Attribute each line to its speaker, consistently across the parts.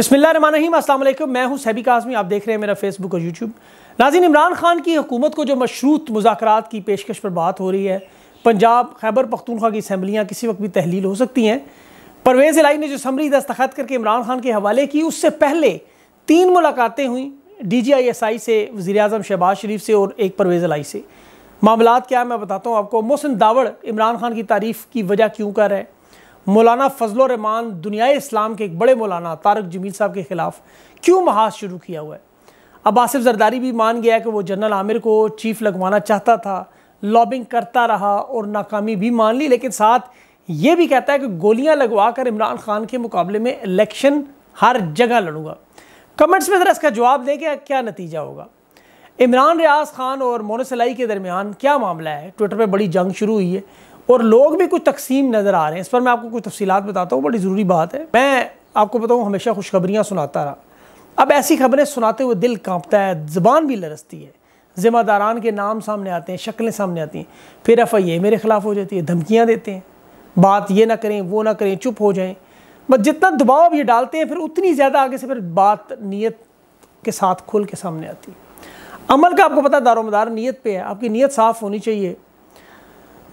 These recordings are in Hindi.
Speaker 1: बसमिल्लाम असल मैं हूँ सैबिक आजमी आप देख रहे हैं मेरा फेसबुक और यूट्यूब नाजिन इमरान खान की हुकूमत को जो मशरूत मुजाकर की पेशकश पर बात हो रही है पंजाब खैबर पख्तूनख्वा की असम्बलियाँ किसी वक्त भी तहलील हो सकती हैं परवेज़ इलाई ने जो समरी दस्तखत करके इमरान खान के हवाले की उससे पहले तीन मुलाकातें हुई D G I S I से वज़ी अजम शहबाज शरीफ से और एक परवेज़ इलाई से मामला क्या है मैं बताता हूँ आपको मोहसिन दावड़ इमरान खान की तारीफ़ की वजह क्यों कर रहे हैं मौलाना फजल रमान दुनिया इस्लाम के एक बड़े मौलाना तारक जमील साहब के ख़िलाफ़ क्यों महाज शुरू किया हुआ है अब आसिफ जरदारी भी मान गया कि वो जनरल आमिर को चीफ लगवाना चाहता था लॉबिंग करता रहा और नाकामी भी मान ली लेकिन साथ ये भी कहता है कि गोलियां लगवा कर इमरान खान के मुकाबले में इलेक्शन हर जगह लड़ूंगा कमेंट्स में ज़रा इसका जवाब दें कि क्या नतीजा होगा इमरान रियाज खान और मोनसलाई के दरमियान क्या मामला है ट्विटर पर बड़ी जंग शुरू हुई है और लोग भी कुछ तकसीम नज़र आ रहे हैं इस पर मैं आपको कुछ तफसीत बताता हूँ बड़ी ज़रूरी बात है मैं आपको बताऊँ हमेशा खुशखबरियाँ सुनाता रहा अब ऐसी खबरें सुनाते हुए दिल कांपता है ज़बान भी लरसती है ज़िम्मेदारान के नाम सामने आते हैं शक्लें सामने आती हैं फिर एफ आई ए मेरे ख़िलाफ़ हो जाती है धमकियाँ देते हैं बात ये ना करें वो ना करें चुप हो जाएँ बस जितना दबाव ये डालते हैं फिर उतनी ज़्यादा आगे से फिर बात नीयत के साथ खुल के सामने आती है अमल का आपको पता दारोमदार नीयत पे है आपकी नीयत साफ़ होनी चाहिए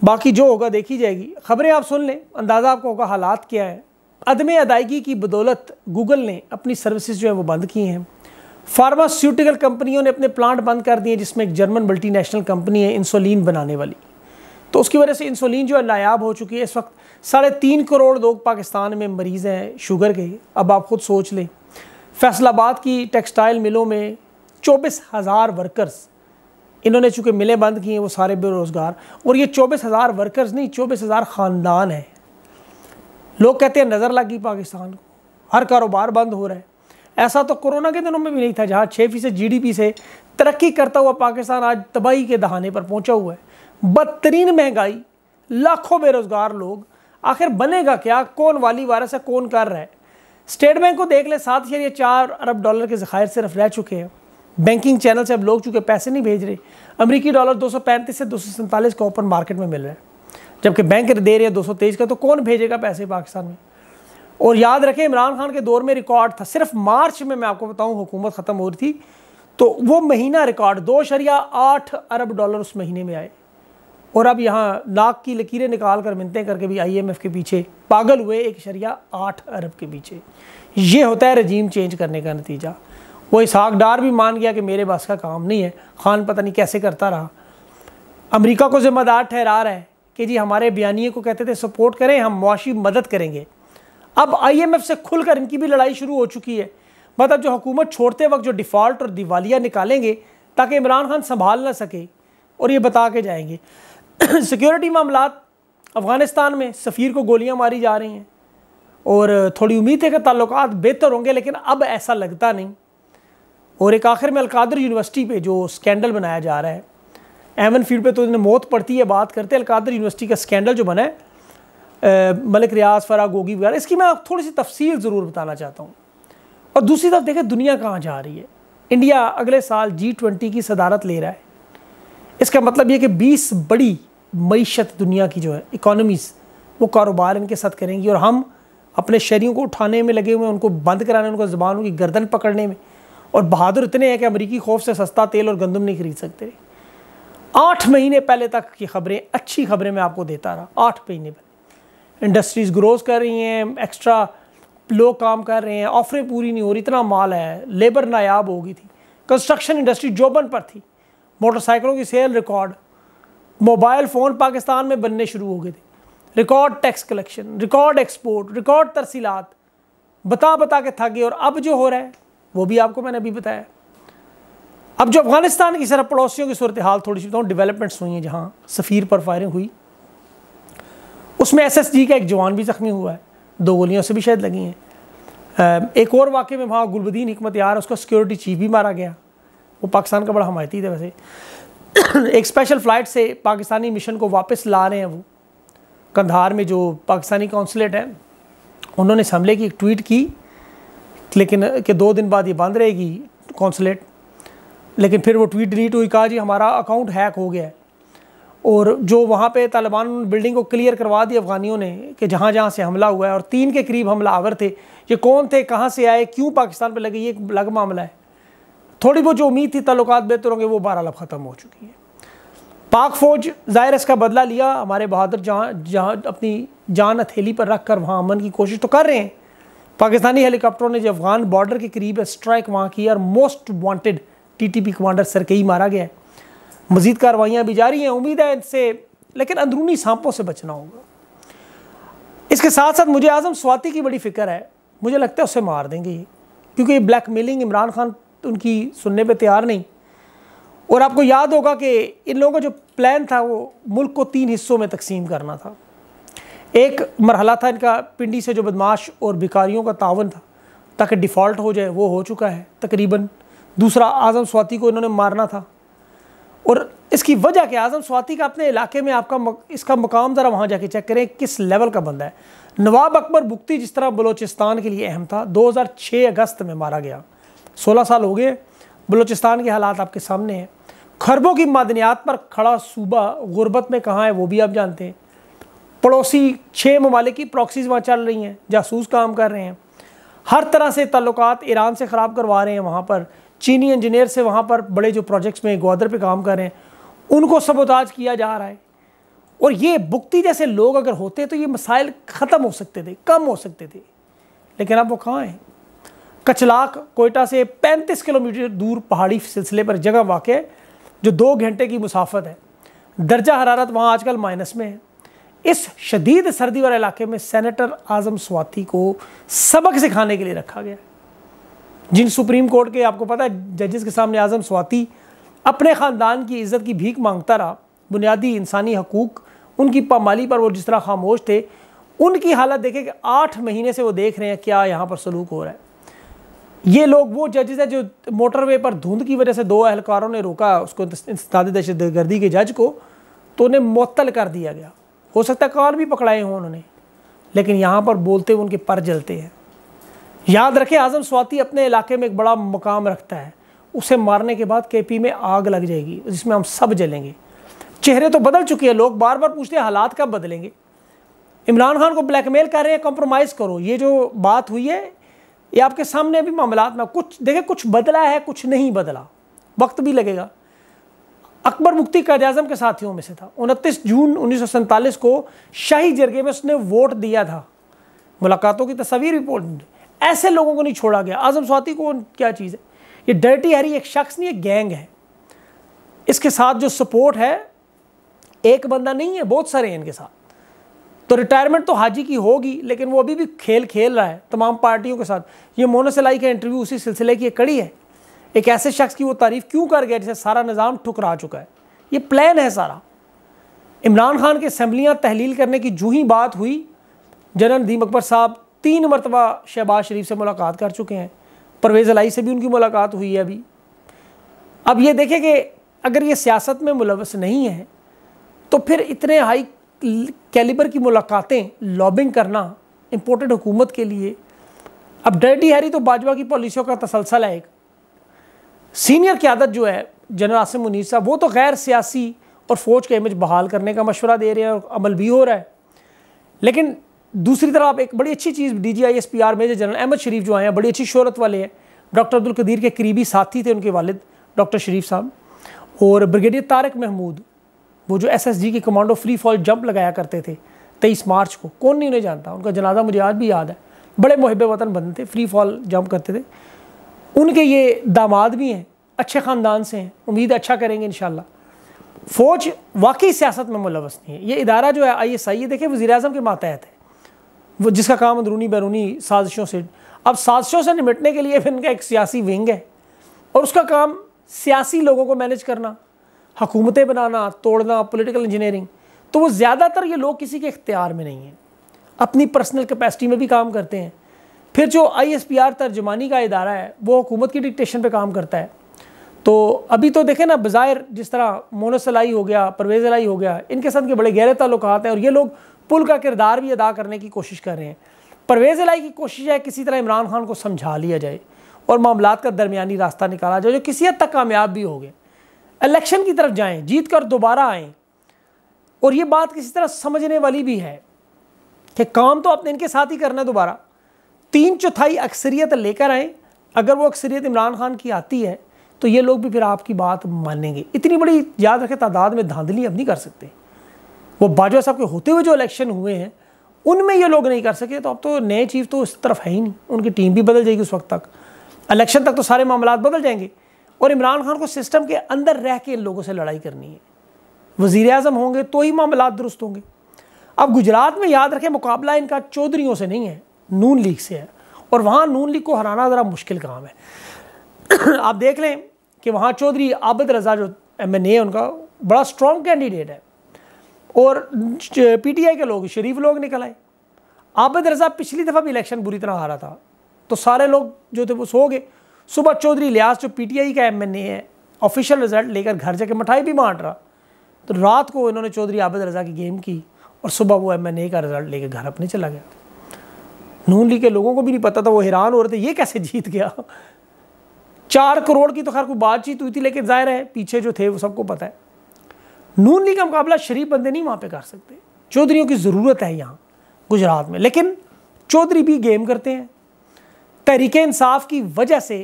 Speaker 1: बाकी जो होगा देखी जाएगी खबरें आप सुन लें अंदाज़ा आपको होगा हालात क्या है अदम अदायगी की बदौलत गूगल ने अपनी सर्विसेज जो है वो बंद की हैं फार्मास्यूटिकल कंपनियों ने अपने प्लांट बंद कर दिए जिसमें एक जर्मन मल्टीनेशनल कंपनी है इंसुलिन बनाने वाली तो उसकी वजह से इंसुलिन जो है नायाब हो चुकी है इस वक्त साढ़े तीन करोड़ लोग पाकिस्तान में मरीज़ हैं शुगर के अब आप खुद सोच लें फैसलाबाद की टेक्सटाइल मिलों में चौबीस हज़ार वर्कर्स इन्होंने चूँकि मिलें बंद की हैं वो सारे बेरोज़गार और ये चौबीस हज़ार वर्कर्स नहीं चौबीस हज़ार ख़ानदान हैं लोग कहते हैं नज़र लगी पाकिस्तान को हर कारोबार बंद हो रहा है ऐसा तो कोरोना के दिनों में भी नहीं था जहाँ छः फीसद जी डी पी से तरक्की करता हुआ पाकिस्तान आज तबाही के दहाने पर पहुँचा हुआ है बदतरीन महंगाई लाखों बेरोज़गार लोग आखिर बनेगा क्या कौन वाली वायरस है कौन कर रहा है स्टेट बैंक को देख ले सात या चार अरब डॉलर के ज़खायर सिर्फ रह चुके हैं बैंकिंग चैनल से अब लोग चूंकि पैसे नहीं भेज रहे अमरीकी डॉलर दो से दो का ओपन मार्केट में मिल रहा है जबकि बैंक दे रहे हैं दो का तो कौन भेजेगा पैसे पाकिस्तान में और याद रखें इमरान खान के दौर में रिकॉर्ड था सिर्फ मार्च में मैं आपको बताऊं हुकूमत ख़त्म हो रही थी तो वो महीना रिकॉर्ड दो शरिया आठ अरब डॉलर उस महीने में आए और अब यहाँ नाक की लकीरें निकाल कर मिलते करके भी आईएमएफ के पीछे पागल हुए एक शरिया आठ अरब के पीछे ये होता है रजीम चेंज करने का नतीजा वो इसहाक डार भी मान गया कि मेरे बस का काम नहीं है खान पता नहीं कैसे करता रहा अमेरिका को ज़िम्मेदार ठहरा रहा है कि जी हमारे बयानिए को कहते थे सपोर्ट करें हम मुआशी मदद करेंगे अब आईएमएफ से खुलकर इनकी भी लड़ाई शुरू हो चुकी है मतलब जो हुकूमत छोड़ते वक्त जो डिफ़ॉल्ट और दिवालिया निकालेंगे ताकि इमरान खान संभाल ना सके और ये बता के जाएंगे सिक्योरिटी मामला अफ़गानिस्तान में सफ़ीर को गोलियाँ मारी जा रही हैं और थोड़ी उम्मीद है कि ताल्लुक बेहतर होंगे लेकिन अब ऐसा लगता नहीं और एक आखिर में अलकादर यूनिवर्सिटी पे जो स्कैंडल बनाया जा रहा है एवन फील्ड पे तो इन्हें मौत पड़ती है बात करते हैं अलकादर यूनिवर्सिटी का स्कैंडल जो बना है मलिक रियाज फरा गोगी वगैरह इसकी मैं थोड़ी सी तफसील ज़रूर बताना चाहता हूँ और दूसरी तरफ देखें दुनिया कहाँ जा रही है इंडिया अगले साल जी ट्वेंटी की सदारत ले रहा है इसका मतलब ये कि बीस बड़ी मीशत दुनिया की जो है इकोनॉमीज़ वो कारोबार इनके साथ करेंगी और हम अपने शहरीों को उठाने में लगे हुए हैं उनको बंद कराने उनको जबानों की गर्दन पकड़ने में और बहादुर इतने हैं कि अमरीकी खौफ से सस्ता तेल और गंदम नहीं खरीद सकते आठ महीने पहले तक की खबरें अच्छी खबरें मैं आपको देता रहा आठ महीने पहले इंडस्ट्रीज़ ग्रोज कर रही हैं एक्स्ट्रा लोग काम कर रहे हैं ऑफरें पूरी नहीं हो रही इतना माल है लेबर नायाब हो गई थी कंस्ट्रक्शन इंडस्ट्री जोबन पर थी मोटरसाइकिलों की sale record mobile phone Pakistan में बनने शुरू हो गए थे record tax collection record export record तरसीलात बता बता के थक गए और अब जो हो रहा है वो भी आपको मैंने अभी बताया अब जो अफगानिस्तान की तरफ पड़ोसियों की सूरत हाल थोड़ी सी बताऊँ डेवलपमेंट्स हुई हैं जहाँ सफ़ीर पर फायरिंग हुई उसमें एस का एक जवान भी ज़ख्मी हुआ है दो गोलियों से भी शायद लगी हैं एक और वाक़े में वहाँ गुलबुद्दीन हमत यार उसका सिक्योरिटी चीफ भी मारा गया वो पाकिस्तान का बड़ा हमायती था वैसे एक स्पेशल फ़्लाइट से पाकिस्तानी मिशन को वापस ला रहे हैं वो कंधार में जो पाकिस्तानी कौंसलेट हैं उन्होंने इस हमले की एक ट्वीट की लेकिन कि दो दिन बाद ये बंद रहेगी कौंसलेट लेकिन फिर वो ट्वीट डिलीट हुई कहा जी हमारा अकाउंट हैक हो गया है और जो वहाँ पे तालिबान बिल्डिंग को क्लियर करवा दी अफगानियों ने कि जहाँ जहाँ से हमला हुआ है और तीन के करीब हमला आवर थे ये कौन थे कहाँ से आए क्यों पाकिस्तान पे लगे ये एक अलग मामला है थोड़ी बहुत जो उम्मीद थी तल्लत बेहतर होंगे वो बहर अब ख़त्म हो चुकी है पाक फ़ौज ज़ाहिर इसका बदला लिया हमारे बहादुर जहाँ जहाँ अपनी जान हथेली पर रख कर वहाँ अमन की कोशिश तो कर रहे हैं पाकिस्तानी हेलीकॉप्टरों ने जो अफगान बॉर्डर के करीब स्ट्राइक वहाँ की और most wanted TTP commander Sarkai मारा गया है मजीद कार्रवाइयाँ भी जारी हैं उम्मीद है इनसे लेकिन अंदरूनी सांपों से बचना होगा इसके साथ साथ मुझे आज़म स्वाति की बड़ी फिक्र है मुझे लगता है उसे मार देंगे ये क्योंकि ब्लैक मेलिंग इमरान खान उनकी सुनने पर तैयार नहीं और आपको याद होगा कि इन लोगों का जो प्लान था वो मुल्क को तीन हिस्सों में तकसीम करना था एक मरहला था इनका पिंडी से जो बदमाश और भिकारियों का तावन था ताकि डिफ़ॉल्ट हो जाए वो हो चुका है तकरीबन दूसरा आज़म स्वाति को इन्होंने मारना था और इसकी वजह क्या आज़म स्वाति का अपने इलाके में आपका मक, इसका मकाम ज़रा वहाँ जाके चेक करें किस लेवल का बंदा है नवाब अकबर बुक्ति जिस तरह बलोचिस्तान के लिए अहम था 2006 अगस्त में मारा गया 16 साल हो गए बलोचिस्तान के हालात आपके सामने हैं खरबों की मादनियात पर खड़ा सूबा गुर्बत में कहाँ है वो भी आप जानते हैं पड़ोसी छः ममालिक की प्रॉक्सीज वहाँ चल रही हैं जासूस काम कर रहे हैं हर तरह से तल्लुकात ईरान से ख़राब करवा रहे हैं वहाँ पर चीनी इंजीनियर से वहाँ पर बड़े जो प्रोजेक्ट्स में ग्वादर पे काम कर रहे हैं उनको सबोताज किया जा रहा है और ये बुकती जैसे लोग अगर होते तो ये मसाइल ख़त्म हो सकते थे कम हो सकते थे लेकिन अब वो कहाँ हैं कचलाक कोयटा से 35 किलोमीटर दूर पहाड़ी सिलसिले पर जगह वाक़ है जो दो घंटे की मुसाफत है दर्जा हरारत वहाँ आजकल माइनस में है इस शदीद सर्दी वाले इलाके में सेनेटर आजम स्वाति को सबक सिखाने के लिए रखा गया जिन सुप्रीम कोर्ट के आपको पता है जजेस के सामने आजम स्वाति अपने ख़ानदान की इज़्ज़त की भीख मांगता रहा बुनियादी इंसानी हकूक़ उनकी पामाली पर वो जिस तरह खामोश थे उनकी हालत देखे कि आठ महीने से वो देख रहे हैं क्या यहाँ पर सलूक हो रहा है ये लोग वो जजेस हैं जो मोटरवे पर धुंध की वजह से दो अहलकारों ने रोका उसको इंसदाद दहशत गर्दी के जज को तो उन्हें मअतल कर दिया गया हो सकता है कान भी पकड़ाए हों उन्होंने लेकिन यहाँ पर बोलते हुए उनके पर जलते हैं याद रखें आज़म स्वाति अपने इलाके में एक बड़ा मुकाम रखता है उसे मारने के बाद केपी में आग लग जाएगी जिसमें हम सब जलेंगे चेहरे तो बदल चुके हैं लोग बार बार पूछते हैं हालात कब बदलेंगे इमरान खान को ब्लैकमेल कर रहे हैं कॉम्प्रोमाइज़ करो ये जो बात हुई है ये आपके सामने अभी मामला में कुछ देखें कुछ बदला है कुछ नहीं बदला वक्त भी लगेगा अकबर मुफ्ती कैद अजम के साथियों में से था उनतीस जून उन्नीस को शाही जरगे में उसने वोट दिया था मुलाकातों की तस्वीर रिपोर्ट ऐसे लोगों को नहीं छोड़ा गया आजम स्वाति को क्या चीज़ है ये डर्टी हरी एक शख्स नहीं एक गैंग है इसके साथ जो सपोर्ट है एक बंदा नहीं है बहुत सारे हैं इनके साथ तो रिटायरमेंट तो हाजी की होगी लेकिन वो अभी भी खेल खेल रहा है तमाम पार्टियों के साथ ये मोनो सलाई का इंटरव्यू उसी सिलसिले की एक कड़ी है एक ऐसे शख्स की वो तारीफ क्यों कर गया जिसे सारा निज़ाम ठुकरा चुका है ये प्लान है सारा इमरान खान के असम्बलियाँ तहलील करने की जू ही बात हुई जनरल दीम अकबर साहब तीन मरतबा शहबाज शरीफ से मुलाकात कर चुके हैं परवेज़ अलाई से भी उनकी मुलाकात हुई है अभी अब ये देखें कि अगर ये सियासत में मुलवस नहीं है तो फिर इतने हाई कैलिबर की मुलाकातें लॉबिंग करना इम्पोर्टेड हुकूमत के लिए अब डर्टी हैरी तो बाजवा की पॉलिसियों का तसलसल है एक सीनियर क्यादत जो है जनरल आसिम मुनीर साहब वो तो गैर सियासी और फ़ौज का इमेज बहाल करने का मशवरा दे रहे हैं और अमल भी हो रहा है लेकिन दूसरी तरफ आप एक बड़ी अच्छी चीज़ D G I S P R major general Ahmed Sharif जो आए हैं बड़ी अच्छी शहरत वाले हैं डॉक्टर अब्दुल कदीर के करीबी साथी थे उनके वालिद डॉक्टर शरीफ साहब और ब्रिगेडियर तारक महमूद वो जो एस एस जी के कमांडो फ्री फॉल जंप लगाया करते थे तेईस मार्च को कौन नहीं उन्हें जानता उनका जनाजा मुझे आज भी याद है बड़े मुहब वतन बनते थे फ्री फॉल जंप करते थे उनके ये दामाद भी हैं अच्छे ख़ानदान से हैं उम्मीद अच्छा करेंगे इन फ़ौज वाकई सियासत में मुलवस नहीं है ये इदारा जो है आई एस आई ये देखें वज़ी अजम के मातहत है वो जिसका काम अंदरूनी बैरूनी साजिशों से अब साजिशों से निपटने के लिए फिर इनका एक सियासी विंग है और उसका काम सियासी लोगों को मैनेज करना हकूमतें बनाना तोड़ना पोलिटिकल इंजीनियरिंग तो वो ज़्यादातर ये लोग किसी के इख्तियार में नहीं हैं अपनी पर्सनल कैपेसिटी में भी काम करते हैं फिर जो आई एस पी आर तर्जुमानी का इदारा है वो हुकूमत की डिक्टेशन पर काम करता है तो अभी तो देखें ना बाज़ाहिर जिस तरह मोनस अलाई हो गया परवेज़ अलाई हो गया इनके साथ के बड़े गहरे ताल्लुक हैं और ये लोग पुल का किरदार भी अदा करने की कोशिश कर रहे हैं परवेज़ अलाई की कोशिश है किसी तरह इमरान खान को समझा लिया जाए और मामला का दरमियानी रास्ता निकाला जाए जो किसी हद तक कामयाब भी हो गए इलेक्शन की तरफ जाएँ जीत कर दोबारा आएँ और ये बात किसी तरह समझने वाली भी है कि काम तो आपने इनके साथ ही करना है दोबारा तीन चौथाई अक्सरियत लेकर आए अगर वो अक्सरियत इमरान खान की आती है तो ये लोग भी फिर आपकी बात मानेंगे इतनी बड़ी याद रखे तादाद में धांधली अब नहीं कर सकते वो बाजवा साहब के होते हुए जो इलेक्शन हुए हैं उनमें ये लोग नहीं कर सके तो अब तो नए चीफ तो इस तरफ है ही नहीं उनकी टीम भी बदल जाएगी उस वक्त तक इलेक्शन तक तो सारे मामला बदल जाएंगे और इमरान खान को सिस्टम के अंदर रह के इन लोगों से लड़ाई करनी है वज़ी अजम होंगे तो ही मामला दुरुस्त होंगे अब गुजरात में याद रखें मुकाबला इनका चौधरीों से नहीं है नून लीग से है और वहाँ नून लीग को हराना ज़रा मुश्किल काम है आप देख लें कि वहाँ चौधरी आबद रजा जो एम एन ए उनका बड़ा स्ट्रॉन्ग कैंडिडेट है और पी टी आई के लोग शरीफ लोग निकल आए आबद रजा पिछली दफ़ा भी इलेक्शन बुरी तरह हारा था तो सारे लोग जो थे वो सो गए सुबह चौधरी लियास जो पी टी आई का एम एन ए है ऑफिशियल रिजल्ट लेकर घर जाके मिठाई भी बांट रहा तो रात को इन्होंने चौधरी आबद रजा की गेम की और सुबह वो एम एन ए का रिजल्ट लेकर घर अपने चला गया नून लीग के लोगों को भी नहीं पता था वो हैरान हो रहे थे ये कैसे जीत गया चार करोड़ की तो खैर कोई बातचीत हुई थी लेकिन जाहिर है पीछे जो थे वो सबको पता है नून लीग का मुकाबला शरीफ बंदे नहीं वहाँ पर कर सकते चौधरीों की ज़रूरत है यहाँ गुजरात में लेकिन चौधरी भी गेम करते हैं तहरीक इंसाफ की वजह से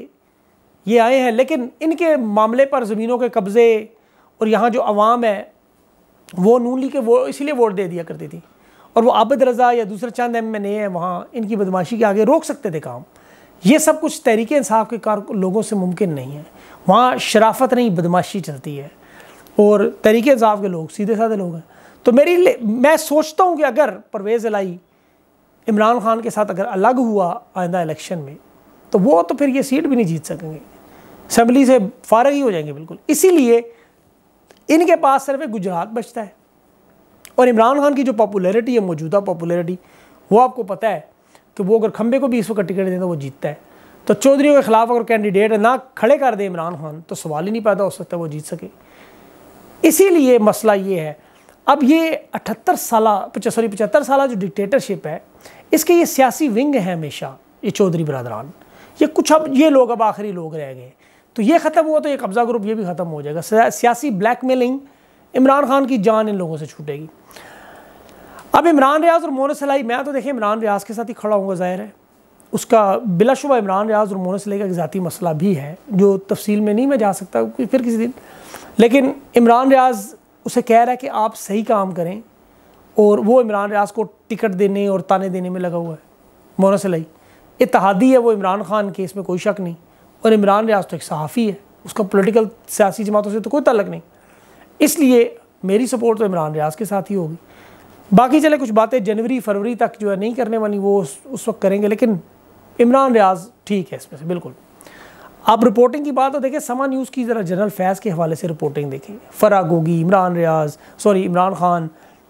Speaker 1: ये आए हैं लेकिन इनके मामले पर ज़मीनों के कब्ज़े और यहाँ जो आवाम है वो नून लीग के वो इसलिए वोट दे दिया करती थी और वो आबद रज़ा या दूसरे चंद एम एन ए हैं वहाँ इनकी बदमाशी के आगे रोक सकते थे काम ये सब कुछ तहरीक इंसाफ के कार लोगों से मुमकिन नहीं है वहाँ शराफत नहीं बदमाशी चलती है और तहरीक इंसाफ के लोग सीधे साधे लोग हैं तो मेरी मैं सोचता हूँ कि अगर परवेज़ अलाई इमरान खान के साथ अगर अलग हुआ आइंदा इलेक्शन में तो वो तो फिर ये सीट भी नहीं जीत सकेंगे असम्बली से फारग ही हो जाएंगे बिल्कुल इसीलिए इनके पास सिर्फ गुजरात बचता है और इमरान खान की जो पॉपुलैरिटी है मौजूदा पॉपुलैरिटी वो आपको पता है कि तो वो अगर खंबे को भी इस वक्त टिकट दें तो वो जीतता है तो चौधरी के ख़िलाफ़ अगर कैंडिडेट ना खड़े कर दे इमरान खान तो सवाल ही नहीं पैदा हो सकता वो जीत सके इसीलिए मसला ये है अब ये अठहत्तर साल सॉरी पचहत्तर साल जो डिक्टेटरशिप है इसके ये सियासी विंग है हमेशा ये चौधरी बरदरान ये कुछ अब ये लोग अब आखिरी लोग रह गए तो ये ख़त्म हुआ तो ये कब्ज़ा ग्रुप ये भी ख़त्म हो जाएगा सियासी ब्लैकमेलिंग इमरान खान की जान इन लोगों से छूटेगी अब इमरान रियाज और मोन सलाई मैं तो देखें इमरान रियाज के साथ ही खड़ा होगा ज़ाहिर है उसका बिलाशुबा इमरान रियाज और मोन सलाई का एक ज़ाती मसला भी है जो तफसील में नहीं मैं जा सकता फिर किसी दिन लेकिन इमरान रियाज उसे कह रहा है कि आप सही काम करें और वो इमरान रियाज को टिकट देने और ताने देने में लगा हुआ है मोन सलाई इतिहादी है वो इमरान खान के इसमें कोई शक नहीं और इमरान रियाज तो एक सहाफ़ी है उसका पोलिटिकल सियासी जमातों से तो कोई तलक नहीं इसलिए मेरी सपोर्ट तो इमरान रियाज के साथ ही होगी बाकी चले कुछ बातें जनवरी फरवरी तक जो है नहीं करने वाली वो उस, उस वक्त करेंगे लेकिन इमरान रियाज ठीक है इसमें से बिल्कुल अब रिपोर्टिंग की बात तो देखें समा न्यूज़ की ज़रा जनरल फैज़ के हवाले से रिपोर्टिंग देखें फ़रा गोगी इमरान रियाज सॉरी इमरान खान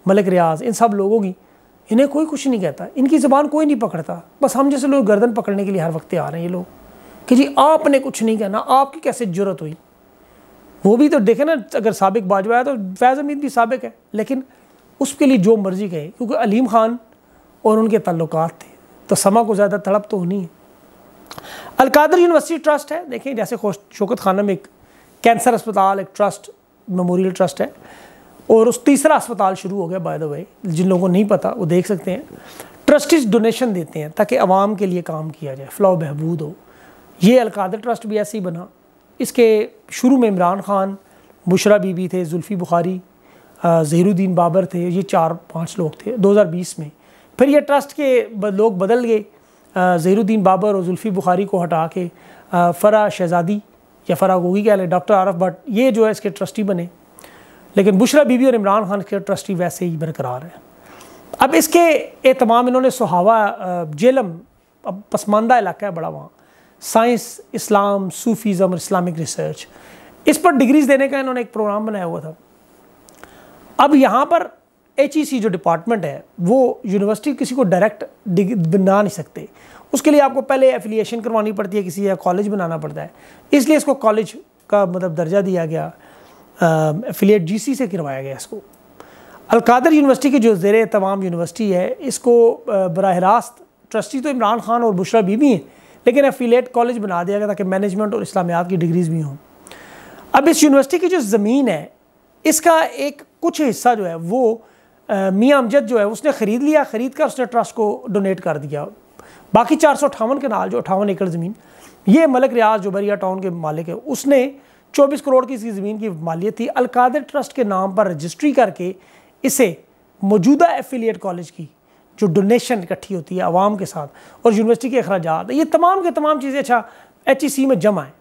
Speaker 1: मलिक रियाज इन सब लोगों की इन्हें कोई कुछ नहीं कहता इनकी ज़बान कोई नहीं पकड़ता बस हम जैसे लोग गर्दन पकड़ने के लिए हर वक्त आ रहे हैं ये लोग कि जी आपने कुछ नहीं कहना आपकी कैसे ज़रूरत हुई वो भी तो देखे ना अगर सबक बाजवा है तो फैज़ हमीद भी सबक है लेकिन उसके लिए जो मर्ज़ी कहे क्योंकि अलीम ख़ान और उनके तल्लक थे तो समा को ज़्यादा तड़प तो होनी है अलकादर यूनिवर्सिटी ट्रस्ट है देखें जैसे शोकत खाना में एक कैंसर अस्पताल एक ट्रस्ट मेमोरियल ट्रस्ट है और उस तीसरा अस्पताल शुरू हो गया बाय द वे जिन लोगों को नहीं पता वो देख सकते हैं ट्रस्टिस डोनेशन देते हैं ताकि आवाम के लिए काम किया जाए फ्लाव बहबूद हो ये अलकादर ट्रस्ट भी ऐसे ही बना इसके शुरू में इमरान ख़ान बुशरा बीबी थे जुल्फ़ी बुखारी जहरुद्दीन बाबर थे ये चार पाँच लोग थे 2020 में फिर यह ट्रस्ट के लोग बदल गए जहरुद्दीन बाबर और जुल्फ़ी बुखारी को हटा के फ़रा शहज़ादी या फ़रा गोगी कह लें डॉक्टर आरफ भट्ट ये जो है इसके ट्रस्टी बने लेकिन बुशरा बीबी और इमरान खान के ट्रस्टी वैसे ही बरकरार है अब इसके एहतमाम इन्होंने सुहावा जेलम अब पसमानदा इलाका है बड़ा वहाँ साइंस इस्लाम सूफीज़म और इस्लामिक रिसर्च इस पर डिग्रीज देने का इन्होंने एक प्रोग्राम बनाया हुआ था अब यहाँ पर एच जो डिपार्टमेंट है वो यूनिवर्सिटी किसी को डायरेक्ट बना नहीं सकते उसके लिए आपको पहले एफिलिएशन करवानी पड़ती है किसी या कॉलेज बनाना पड़ता है इसलिए इसको कॉलेज का मतलब दर्जा दिया गया एफिलिएट जीसी से करवाया गया इसको अलकादर यूनिवर्सिटी की जो जेर तमाम यूनिवर्सिटी है इसको बरह रास्त ट्रस्टी तो इमरान खान और बुशरा बीबी हैं लेकिन एफिलेट कॉलेज बना दिया गया ताकि मैनेजमेंट और इस्लामियात की डिग्रीज़ भी हों अब इस यूनिवर्सिटी की जो ज़मीन है इसका एक कुछ हिस्सा जो है वो मियाँ अमजद जो है उसने ख़रीद लिया ख़रीद कर उसने ट्रस्ट को डोनेट कर दिया बाकी चार सौ अठावन कनाल जो अठावन एकड़ ज़मीन ये मलक रियाज जोबरिया टाउन के मालिक है उसने चौबीस करोड़ की इसी ज़मीन की मालियत थी अलकादर ट्रस्ट के नाम पर रजिस्ट्री करके इसे मौजूदा एफिलिएट कॉलेज की जो डोनेशन इकट्ठी होती है आवाम के साथ और यूनिवर्सिटी के अखराज ये तमाम के तमाम चीज़ें अच्छा एच ई सी में जमा है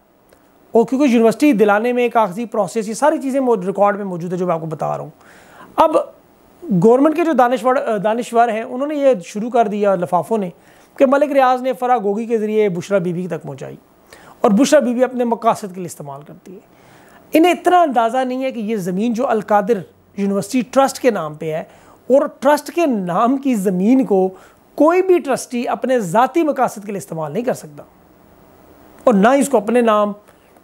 Speaker 1: और क्योंकि यूनिवर्सिटी दिलाने में एक आखिरी प्रोसेस ये सारी चीज़ें रिकॉर्ड में मौजूद है जो मैं आपको बता रहा हूँ अब गवर्नमेंट के जो दानश्वर दानश्वर हैं उन्होंने ये शुरू कर दिया लफाफों ने कि मलिक रियाज ने फरा गोगी के ज़रिए बुशरा बीबी तक पहुँचाई और बुशरा बीबी अपने मकासद के लिए इस्तेमाल करती है इन्हें इतना अंदाज़ा नहीं है कि ये ज़मीन जो अलकादिर यूनिवर्सिटी ट्रस्ट के नाम पर है और ट्रस्ट के नाम की ज़मीन को कोई भी ट्रस्टी अपने ज़ाती मकासद के लिए इस्तेमाल नहीं कर सकता और ना ही इसको अपने नाम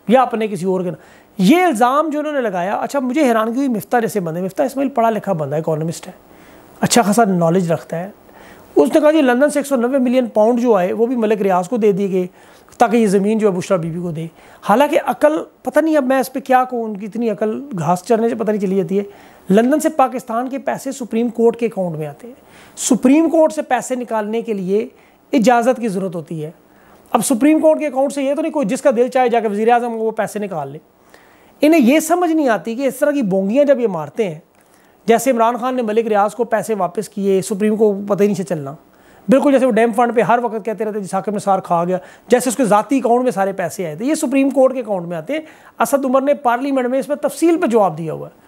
Speaker 1: या अपने किसी और के नाम ये इल्ज़ाम जो उन्होंने लगाया अच्छा मुझे हैरानगी हुई मिफ्ता जैसे बंदे मिफ्ता इसमें पढ़ा लिखा बंदा इकोनॉमिस्ट है अच्छा खासा नॉलेज रखता है उसने कहा कि लंदन से एक सौ नब्बे मिलियन पाउंड जो आए वो भी मलिक रियाज को दे दिए गए ताकि ये ज़मीन जो है बुशरा बीबी को दे हालांकि अकल पता नहीं अब मैं इस पर क्या कहूँ उनकी इतनी अकल घास चढ़ने से पता नहीं चली जाती है लंदन से पाकिस्तान के पैसे सुप्रीम कोर्ट के अकाउंट में आते हैं सुप्रीम कोर्ट से पैसे निकालने के लिए इजाज़त की ज़रूरत होती है अब सुप्रीम कोर्ट के अकाउंट से ये तो नहीं कोई जिसका दिल चाहे जाकर वजी अजम वो पैसे निकाल ले इन्हें यह समझ नहीं आती कि इस तरह की बोंगियाँ जब ये मारते हैं जैसे इमरान खान ने मलिक रियाज को पैसे वापस किए सुप्रीम को पता ही नहीं से चलना बिल्कुल जैसे वो डैम फंड पे हर वक्त कहते रहते जिस हाकिम ने सार खा गया जैसे उसके ज़ाती अकाउंट में सारे पैसे आए थे ये सुप्रीम कोर्ट के अकाउंट में आते हैं असद उमर ने पार्लियामेंट में इस पर तफसील पर जवाब दिया हुआ है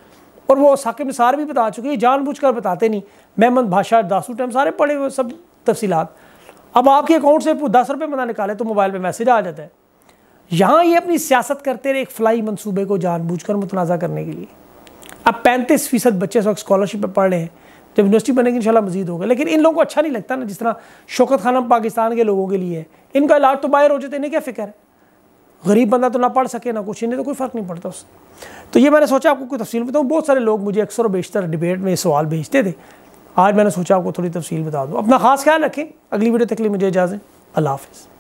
Speaker 1: और वो साकिब निसार भी बता चुके हैं जानबूझ कर बताते नहीं मेहमद भाषा दासू टाइम सारे पढ़े हुए सब तफसीलात अब आपके अकाउंट से दस रुपये मना निकाले तो मोबाइल पर मैसेज आ जाता है यहाँ ये अपनी सियासत करते रहे एक फलाई मनसूबे को कर मुतनाज़ा करने के लिए अब पैंतीस फीसद बच्चे इस वक्त स्कॉलरशिप पर पढ़ रहे हैं जब यूनिवर्सिटी बनेगी शाला मजीद होगा लेकिन इन लोगों को अच्छा नहीं लगता ना जिस तरह शौकत खाना पाकिस्तान के लोगों के लिए है इनका इलाज तो बाहर हो जाते इन्हें क्या फिक्र है गरीब बंदा तो ना पढ़ सके ना कुछ नहीं तो कोई फ़र्क नहीं पड़ता उससे तो ये मैंने सोचा आपको कोई तफसील बताऊँ बहुत सारे लोग मुझे अक्सर बेशतर डिबेट में सवाल भेजते थे आज मैंने सोचा आपको थोड़ी तफसील बता दूँ अपना खास ख्याल रखें अगली वीडियो तक लिए मुझे इजाज़त अल्लाह हाफिज़